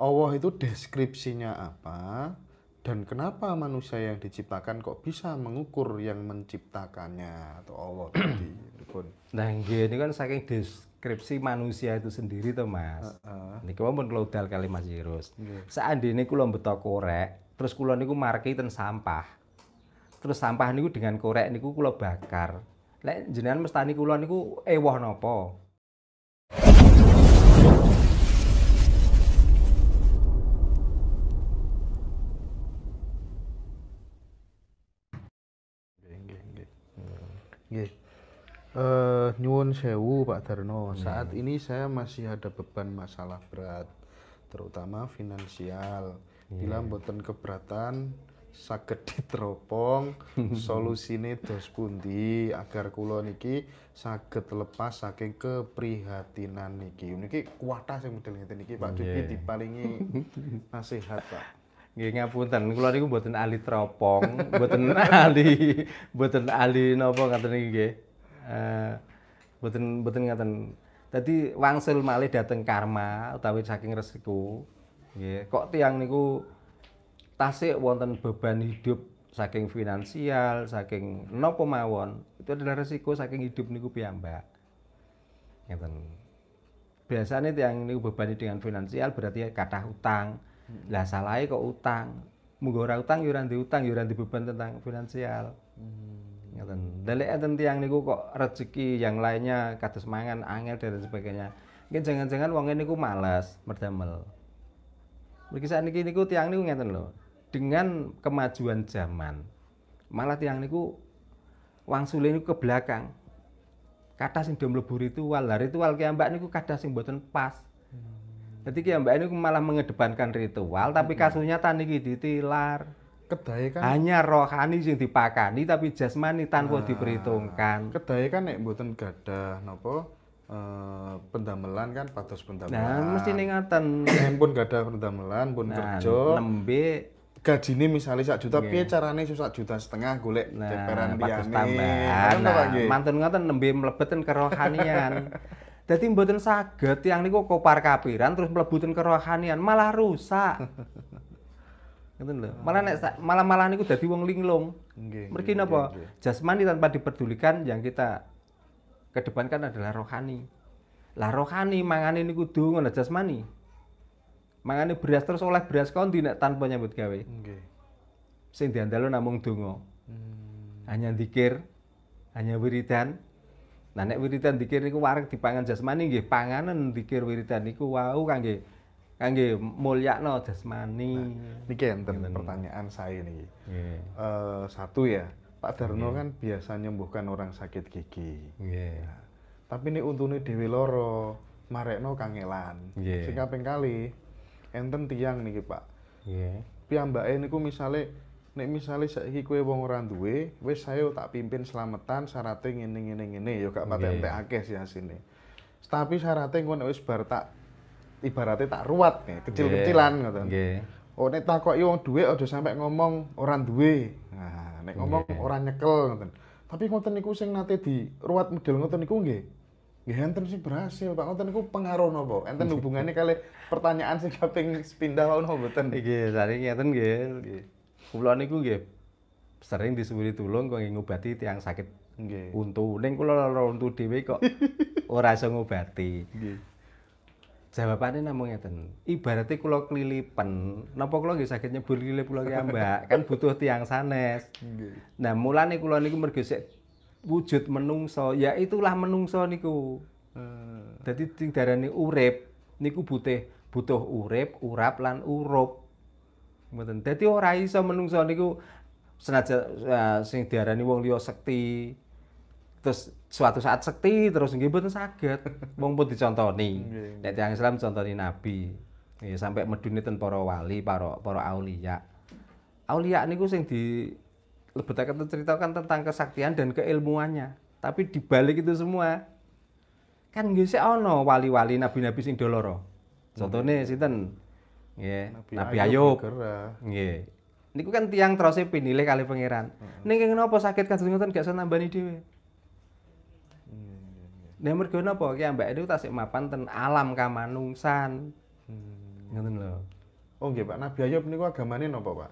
Allah itu deskripsinya apa dan kenapa manusia yang diciptakan kok bisa mengukur yang menciptakannya atau Allah tadi pun. Nah, ini kan saking deskripsi manusia itu sendiri tuh Mas. Uh, uh. Niki pun klodal kali Mas Yirus. Yeah. Seandainya kula betok korek, terus kula niku marki ten sampah. Terus sampah niku dengan korek niku kula bakar. Lek jenengan mestani kula niku ewah napa? Yeah. Uh, eh, nyuwun sewu Pak Darno. Hmm. Saat ini saya masih ada beban masalah berat, terutama finansial. Yeah. Bila mboten keberatan sakit diteropong ini dos pundi agar kulo niki sakit lepas saking keprihatinan niki. Niki kuatah sing model niki Pak Dudi iya. yeah. dipalingi nasihat Pak. Nggih ngapunten, kula niku mboten ahli teropong, mboten ahli mboten ahli napa ngaten iki nggih. Eh mboten mboten ngaten. Dadi wangsul malih dateng karma utawi saking resiko Nggih, kok tiang niku tasik wonten beban hidup saking finansial, saking napa mawon. Itu adalah resiko saking hidup niku piyambak. Ngeten. Biasanya tiang niku bebani dengan finansial berarti kata hutang lah salahnya kok utang. Munggo ora utang yo ya ora utang, yo ya ora beban tentang finansial. Hmm. Ngeten. Dalek enten tiyang niku kok rezeki yang lainnya kados mangan angel dan sebagainya. Mungkin jangan-jangan wong niku malas merdamel. Mriki niki niku tiyang niku ngeten lho. Dengan kemajuan zaman, malah tiang niku sule niku ke belakang. Kata sing do mlebu ritual, lah ritual ki ambak niku kata sing boten pas. Hmm. Jadi ya Mbak ini malah mengedepankan ritual, tapi kasusnya tani ditilar. Kedai kan hanya rohani yang dipakani tapi jasmani tanpa nah, diperhitungkan. Kedai kan nek buatan gada nopo e, pendamelan kan patos pendamelan. Nah, mesti ingatan. ngaten. pun gada pendamelan, pun nah, kerja. Lembe ini misalnya sak juta tapi caranya carane sak juta setengah golek nah, ceperan liyane. Nah, mantun ngoten nembe mlebeten kerohanian. Jadi mboten saged yang niku kopar kapiran terus mlebutin kerohanian malah rusak. Ngoten lho. Malah nek malah-malah niku dadi wong linglung. Mungkin apa? Jasmani tanpa diperdulikan yang kita kedepankan adalah rohani. Lah rohani ini niku kudu ngono jasmani. Mangane beras terus oleh beras kondi nek tanpa nyambut gawe. Nggih. Sing diandalo namung donga. Hmm. Hanya dikir, hanya wiridan, Nah nek Wiritan dikir niku wareg dipangan jasmani nggih panganan dikir Wiritan niku wau kangge kangge mulyakno jasmani. Nah, niki enten pertanyaan saya nih, Yeah. Uh, eh, satu ya, Pak Darno yeah. kan biasa nyembuhkan orang sakit gigi. Yeah. tapi ini untungnya Dewi Loro, Marekno kangelan. Yeah. Sing kali enten tiang nih Pak. Yeah. Piyambake niku misale nek misalnya saiki kowe wong ora duwe, wis saya tak pimpin selamatan syaratnya ngene ngene ngene ya gak patek entek akeh sih asine. Tapi syaratnya engko nek wis bar tak ibaratnya tak ruwat nih, kecil-kecilan yeah. ngoten. Nggih. Yeah. Oh nek takoki wong duwe aja ngomong ora duwe. Nah, nek ngomong yeah. nyekel ngoten. Tapi ngoten niku sing nate di ruwat model ngoten niku nggih. Nggih enten sih berhasil, Pak. Ngoten niku pengaruh napa? Enten hubungannya kali pertanyaan sing kaping sepindha ono mboten? Nggih, saking ngeten nggih kula niku nggih sering disuwuri tulung kangge ngobati tiang sakit. Nggih. Untu ning kula lara untu dhewe kok ora iso ngobati. Nggih. Jawabane namung ngeten. Ibarate kula klilipen, napa kula nggih saged nyebur kilip kula ki ambak, kan butuh tiang sanes. Nggih. Nah, mulane kula niku mergo wujud menungso, ya itulah menungso niku. Hmm. Dadi sing darani urip niku butuh butuh urip, urap lan urup. Mboten. Dadi ora iso menungso niku senajan uh, ya, sing diarani wong liya sekti. Terus suatu saat sekti terus nggih mboten saged. Wong pun dicontoni. Nek tiyang Islam contoni nabi. Ya sampai medune ten para wali, para para aulia. Aulia niku sing di lebetaken ceritakan tentang kesaktian dan keilmuannya. Tapi dibalik itu semua kan nggih sik ana wali-wali nabi-nabi sing doloro. Contone sinten? Yeah. Iya. Nabi Ayub. Nggih. Ini iya. kan tiang terusnya pinilih kali pangeran. Hmm. Niki napa sakit kados ngoten gak iso nambani dhewe. Nah mergo napa ki ambek itu tasik mapan ten alam kamanungsan. Hmm. Ngoten lho. Oh nggih Pak, Nabi Ayub niku agamane napa Pak?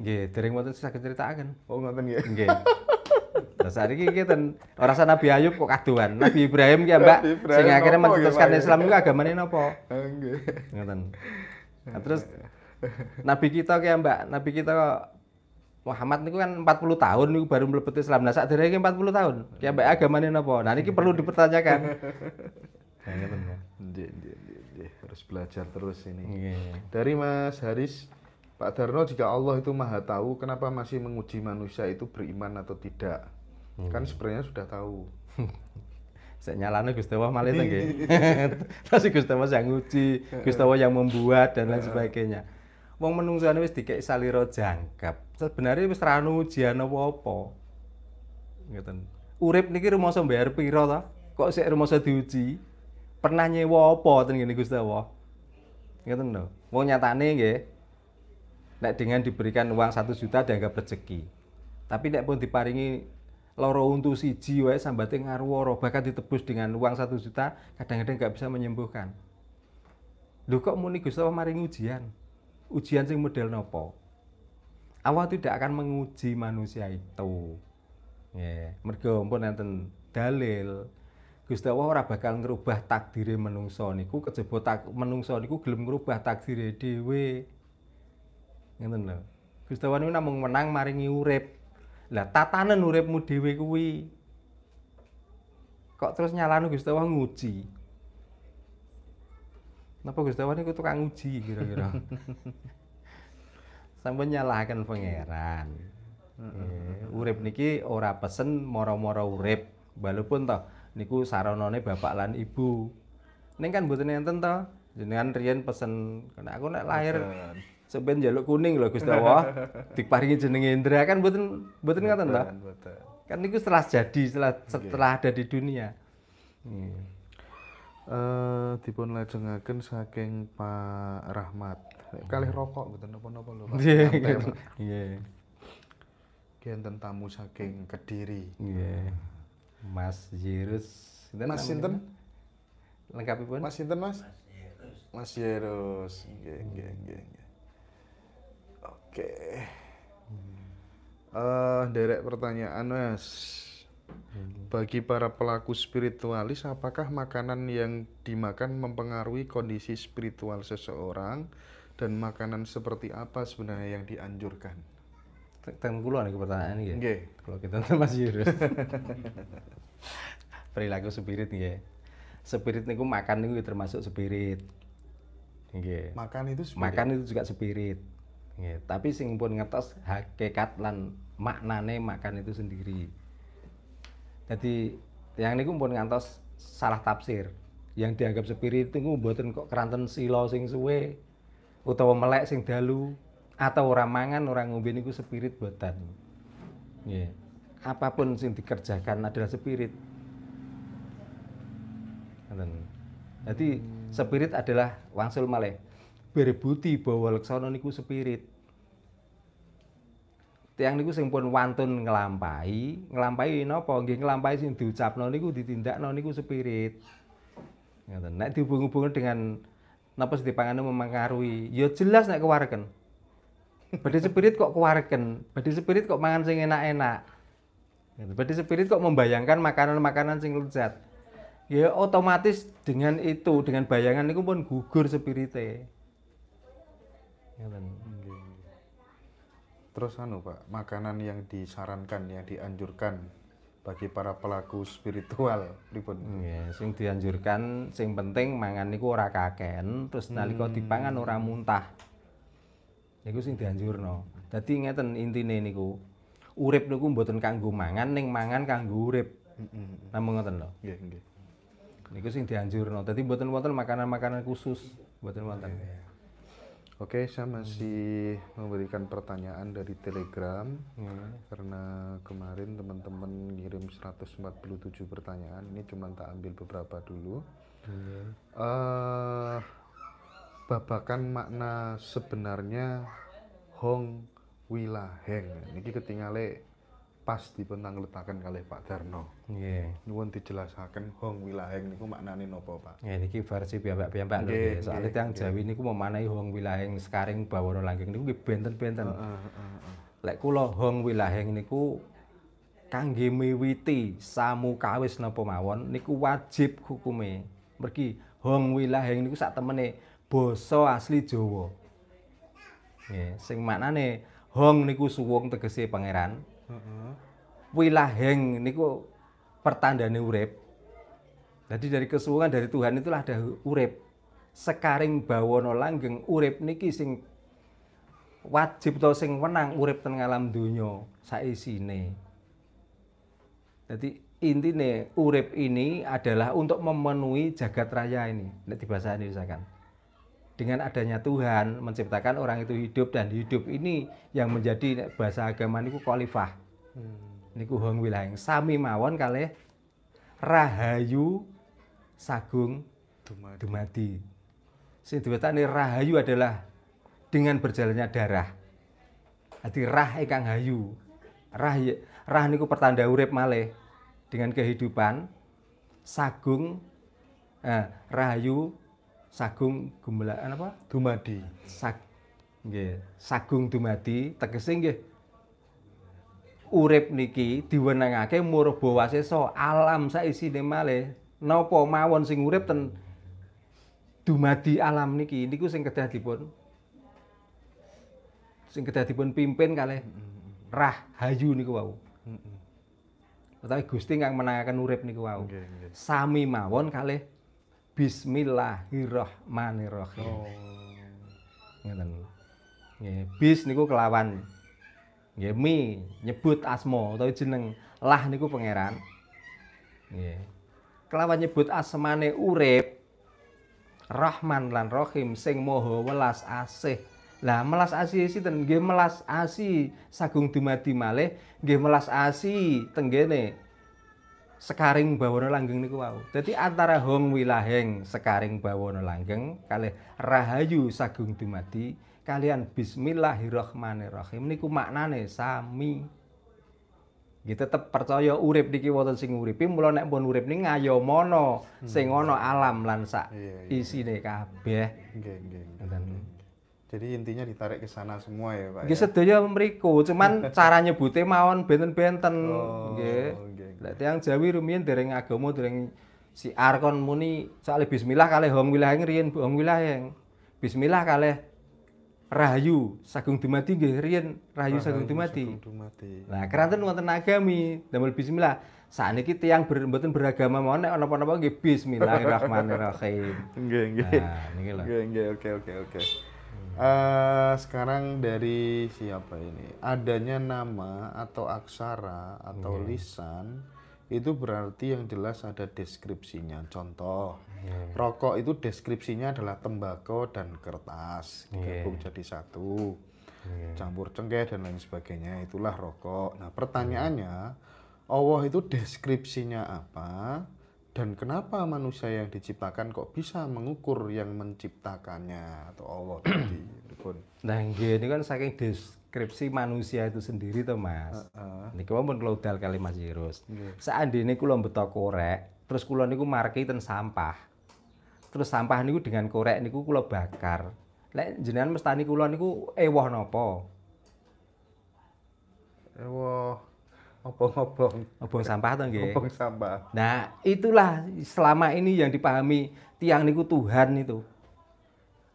Nggih, dereng wonten cerita critakaken. Oh ngoten nggih. Nggih. Lah sakniki ki ten ora sa Nabi Ayub kok kaduan. Nabi Ibrahim ki Mbak Sehingga akhirnya mencetuskan Islam niku agamane napa? Oh, nggih. Ngoten. Nah, terus iya, iya. Nabi kita kayak Mbak, Nabi kita Muhammad niku kan 40 tahun niku baru mlebet Islam. Nah sadereke 40 tahun. Kayak Mbak agamane napa? Nah niki perlu dipertanyakan. ya. Harus belajar terus ini. Iya, Dari Mas Haris Pak Darno, jika Allah itu maha tahu, kenapa masih menguji manusia itu beriman atau tidak? Kan sebenarnya sudah tahu. Saya nyalano Gustavo malah itu pasti Gustavo yang nguji, Gusti yang membuat dan lain sebagainya. Wong ini wis dikek saliro jangkep. Sebenarnya wis ranu ujian apa-apa. Ngeten. Urip niki saya bayar piro ta? Kok rumah saya diuji? Pernah nyewa apa ten gini Gusti gitu loh mau nyatane Nek dengan diberikan uang satu juta dianggap rezeki. Tapi nek pun diparingi loro untu siji wae sambate ngaruworo bahkan ditebus dengan uang satu juta kadang-kadang nggak bisa menyembuhkan lho kok muni Gusti Allah maring ujian ujian sing model nopo Allah tidak akan menguji manusia itu ya yeah. mergo ampun enten dalil Gusti Allah ora bakal ngerubah takdiri menungso niku kejaba tak menungso niku gelem ngerubah takdiri dhewe ngeten lho Gusti Allah niku namung menang maringi urip lah tatanan uripmu dhewe kuwi kok terus nyalano Gusti Allah nguji. Napa Gusti Allah niku tukang nguji kira-kira. Sampun nyalahkan pangeran. Yeah. Eh, urip niki ora pesen moro-moro urip, walaupun toh niku saranane bapak lan ibu. Ning kan mboten enten toh. Jenengan riyen pesen, kena aku nek lahir sepen jaluk kuning lho Gusti Allah. Diparingi jenenge Indra kan mboten mboten ngaten ta? Kan niku setelah jadi setelah setelah ada di dunia. Hmm. Uh, dipun lajengaken saking Pak Rahmat. Kalih hmm. rokok mboten napa-napa lho Pak. Nggih. Genten tamu saking Kediri. Nggih. Mas Yirus. Mas sinten? Lengkapipun. Mas sinten Mas? Mas Yerus. Nggih, nggih, nggih. Oke. Uh, derek pertanyaan Mas. Bagi para pelaku spiritualis, apakah makanan yang dimakan mempengaruhi kondisi spiritual seseorang dan makanan seperti apa sebenarnya yang dianjurkan? Tangan kulo pertanyaan ya. Okay. Kalau kita masih Yurus. Perilaku spirit ya. Spirit niku makan niku ya termasuk spirit. Okay. Makan itu spirit. Makan itu juga spirit. Ya, tapi sing pun ngetos hakikat lan maknane makan itu sendiri. Jadi yang niku pun ngantos salah tafsir. Yang dianggap spirit itu buatin kok keranten silo sing suwe utawa melek sing dalu atau orang mangan orang ngombe niku spirit buatan. Ya. Apapun sing dikerjakan adalah spirit. Jadi spirit adalah wangsul melek berbuti bahwa Leksono niku spirit. Tiang niku sing pun wantun ngelampai, nglampahi napa? Nggih ngelampai sing diucapno niku ditindakno niku spirit. Ngoten. Nek dihubung hubung dengan napa sing dipangane mempengaruhi, ya jelas nek kewareken. Badhe spirit kok kewareken, badhe spirit kok mangan sing enak-enak. Badhe spirit kok membayangkan makanan-makanan sing lezat. Ya otomatis dengan itu, dengan bayangan niku pun gugur spirite. Ya, terus anu Pak, makanan yang disarankan, yang dianjurkan bagi para pelaku spiritual pripun? Nggih, sing dianjurkan sing penting mangan niku ora kaken, terus nalika hmm. dipangan ora muntah. Niku sing dianjurno. Dadi ngeten intine niku. Urip niku mboten kanggo mangan, ning mangan kanggo urip. Heeh. Namung ngoten lho. Nggih, nggih. Niku sing dianjurno. Dadi mboten wonten makanan-makanan khusus, mboten wonten. Yeah. Oke, saya masih hmm. memberikan pertanyaan dari Telegram hmm. karena kemarin teman-teman ngirim 147 pertanyaan. Ini cuma tak ambil beberapa dulu. Hmm. Uh, babakan makna sebenarnya Hong Wilaheng. Ini ketinggalan pas dipenang letakkan kali Pak Darno iya ini pun dijelaskan Hong Wilaheng ini maknanya apa Pak? iya ini versi biaya-biaya lho ya soalnya yang Jawi ini memanai Hong Wilaheng sekarang bawono langgeng ini ini benten-benten iya lek kula Hong Wilaheng niku kangge miwiti samu kawis napa mawon niku wajib hukume mergi Hong Wilaheng niku sak temene basa asli Jawa nggih sing maknane Hong niku suwung tegese pangeran Heeh. Wilaheng pertanda nih urep Jadi dari kesungguhan dari Tuhan itulah ada urep. Sekaring bawono langgeng urep niki sing wajib to sing wenang urep teng alam saya saisine. Jadi intine urep ini adalah untuk memenuhi jagat raya ini. Nek di bahasa Indonesia kan dengan adanya Tuhan menciptakan orang itu hidup dan hidup ini yang menjadi bahasa agama niku kolifah hmm. niku hong wilayeng sami mawon kali rahayu sagung dumadi, dumadi. ini rahayu adalah dengan berjalannya darah jadi rah ikang hayu rah ya, rah niku pertanda urip malih dengan kehidupan sagung eh, rahayu Sagung Gumelaan eh, apa? Dumadi. Sag nggih, Sagung Dumadi tegese nggih urip niki diwenengake murba waseso alam male. malih. Napa mawon sing urip ten dumadi alam niki niku sing kedah dipun sing kedah dipun pimpin kalih hayu niku wau. Heeh. Utawi Gusti kang menangaken urip niku wau. Sami mawon kalih Bismillahirrahmanirrahim. Oh. Ngeten. Nggih, bis niku kelawan nggih mi nyebut asma utawa jeneng. Lah niku pangeran. Nggih. Kelawan nyebut asmane urip Rahman lan Rahim sing Maha Welas Asih. Lah melas asih sinten? Nggih melas asih sagung dumadi malih, nggih melas asih tenggene Sekaring bawono Langgeng niku wau. Dadi antara Hong Wilaheng Sekaring bawono Langgeng kalih Rahayu Sagung Dumadi kalian Bismillahirrahmanirrahim niku maknane sami. Nggih tetep percaya urip niki wonten sing uripi mula nek pun urip niki ayomono hmm. sing ana alam lan sak yeah, iya, iya. isine kabeh. Nggih nggih. Jadi intinya ditarik ke sana semua ya Pak. Nggih ya? sedaya mriku, cuman cara nyebute mawon benten-benten. Oh, nggih. Oh, Lek tiyang Jawi rumiyin dereng agama dereng si arkon muni soalnya bismillah kalih hong wilahing riyen hong yang Bismillah kali Rahayu Sagung dumati, nggih riyen Rahayu Sagung dumati. Nah, keranten wonten agami damel bismillah. Sakniki tiyang ber, mboten beragama mawon nek apa apa nggih bismillahirrahmanirrahim. Nggih, nggih. Nah, niki lho. Nggih, nggih, oke oke oke. Uh, sekarang dari siapa ini? Adanya nama atau aksara atau hmm. lisan itu berarti yang jelas ada deskripsinya. Contoh, hmm. rokok itu deskripsinya adalah tembakau dan kertas iya. digabung yeah. jadi satu, yeah. campur cengkeh dan lain sebagainya. Itulah rokok. Nah, pertanyaannya, Allah itu deskripsinya apa? dan kenapa manusia yang diciptakan kok bisa mengukur yang menciptakannya atau Allah tadi pun. Nah, ini kan saking deskripsi manusia itu sendiri tuh Mas. Ini Uh, uh. pun kalau udah kali Mas Yerus Yeah. Seandainya kula beto korek, terus kula ini marki ten sampah. Terus sampah niku dengan korek niku kulo bakar. Lek jenengan mestani kula niku ewoh nopo. Ewoh Obong-obong. Obong sampah tuh, nggih. Obong sampah. Nah, itulah selama ini yang dipahami tiang niku Tuhan itu.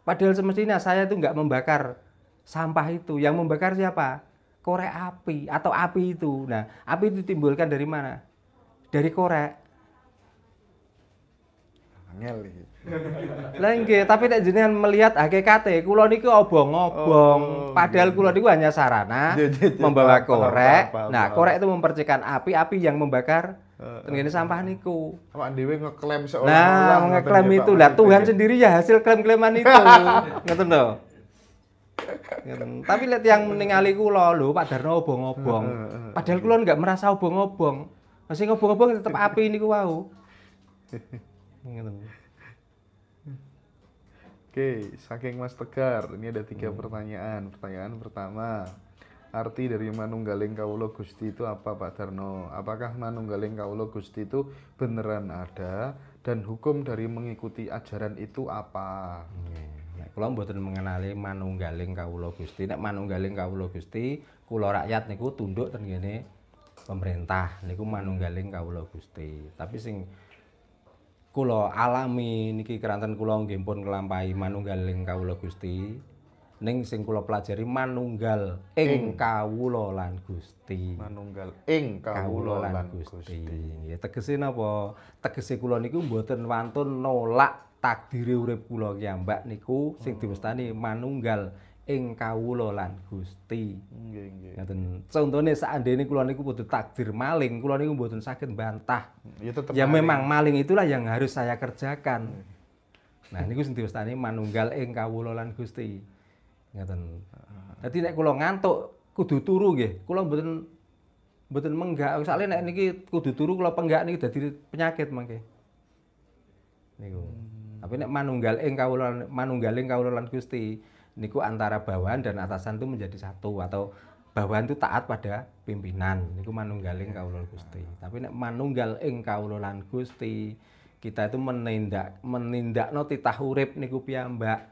Padahal semestinya saya tuh nggak membakar sampah itu. Yang membakar siapa? Korek api atau api itu. Nah, api itu timbulkan dari mana? Dari korek. Angel lagi, tapi tak jenengan melihat hakikate kula niku obong-obong, oh, padahal kulo niku hanya sarana membawa korek. Nah, korek itu mempercikan api, api yang membakar eh, eh. ini sampah niku. Awak dhewe ngeklaim seolah Nah, ngeklaim ya, itu lah Tuhan sendiri ya hasil klaim-klaiman itu. Ngoten lho. Tapi lihat yang meninggali kulo lho, Pak Darno obong-obong. Eh, padahal kulo nggak merasa obong-obong. Masih ngobong-obong tetap api niku wau. Ngoten. Oke, saking Mas Tegar, ini ada tiga hmm. pertanyaan. Pertanyaan pertama, arti dari Manunggaling Kaulo Gusti itu apa Pak Darno? Apakah Manunggaling Kaulo Gusti itu beneran ada dan hukum dari mengikuti ajaran itu apa? Nah, ya, kalau mboten mengenali Manunggaling Kaulo Gusti. Nek Manunggaling Kaulo Gusti, kulo rakyat niku tunduk tergini pemerintah niku Manunggaling Kaulo Gusti. Tapi sing kula alami niki keranten kula nggempun pun manunggal manunggaling kawula Gusti ning sing kula pelajari manunggal ing, ing. kawula lan Gusti manunggal ing kawula lan Gusti nggih tegese napa tegese kula niku mboten wantun nolak takdire urip kula Mbak niku sing hmm. diwastani manunggal hmm. ing kawula lan Gusti. Nggih, nggih. Ngaten. Contone seandainya kula niku kudu takdir maling, kula niku mboten saged bantah. Ya tetep. Ya maling. memang maling itulah yang harus saya kerjakan. nah niku sing diwastani manunggal ing kawula lan Gusti. Ngaten. Dadi nek kula ngantuk kudu turu nggih. Kula mboten mboten menggak. Soale nek niki kudu turu kula penggak niki dadi penyakit mangke. Niku. Hmm. Tapi nek manunggal ing kawula manunggaling kawula lan Gusti niku antara bawahan dan atasan itu menjadi satu atau bawahan itu taat pada pimpinan niku manunggaling kaulul Gusti tapi nek manunggal ing kaulolan Gusti kita itu menindak menindak menindakno titah urip niku piyambak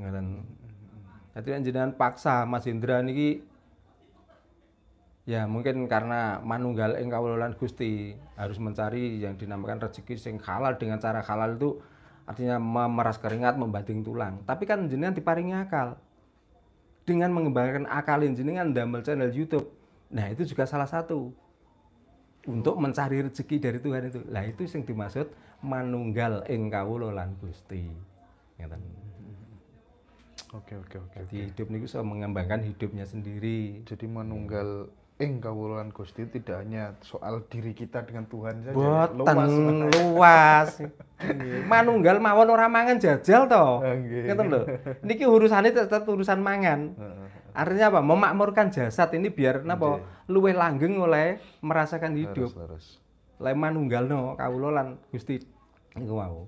ngoten dadi jenengan paksa Mas Indra niki ya mungkin karena manunggal ing kaulolan Gusti harus mencari yang dinamakan rezeki sing halal dengan cara halal itu artinya memeras keringat membanting tulang tapi kan jenengan diparingi akal dengan mengembangkan akal jenengan damel channel YouTube nah itu juga salah satu untuk mencari rezeki dari Tuhan itu lah itu yang dimaksud manunggal ing kawula lan Gusti Oke oke oke. Jadi hidup niku bisa mengembangkan hidupnya sendiri. Jadi manunggal ing kawulan Gusti tidak hanya soal diri kita dengan Tuhan saja ya, Boten, luas luas iya. manunggal mawon orang mangan jajal toh, ah, ngeten lho niki urusane tetep urusan mangan ah, ah, artinya apa memakmurkan jasad ini biar napa luwe langgeng oleh merasakan hidup leres manunggal no kawula lan Gusti niku wau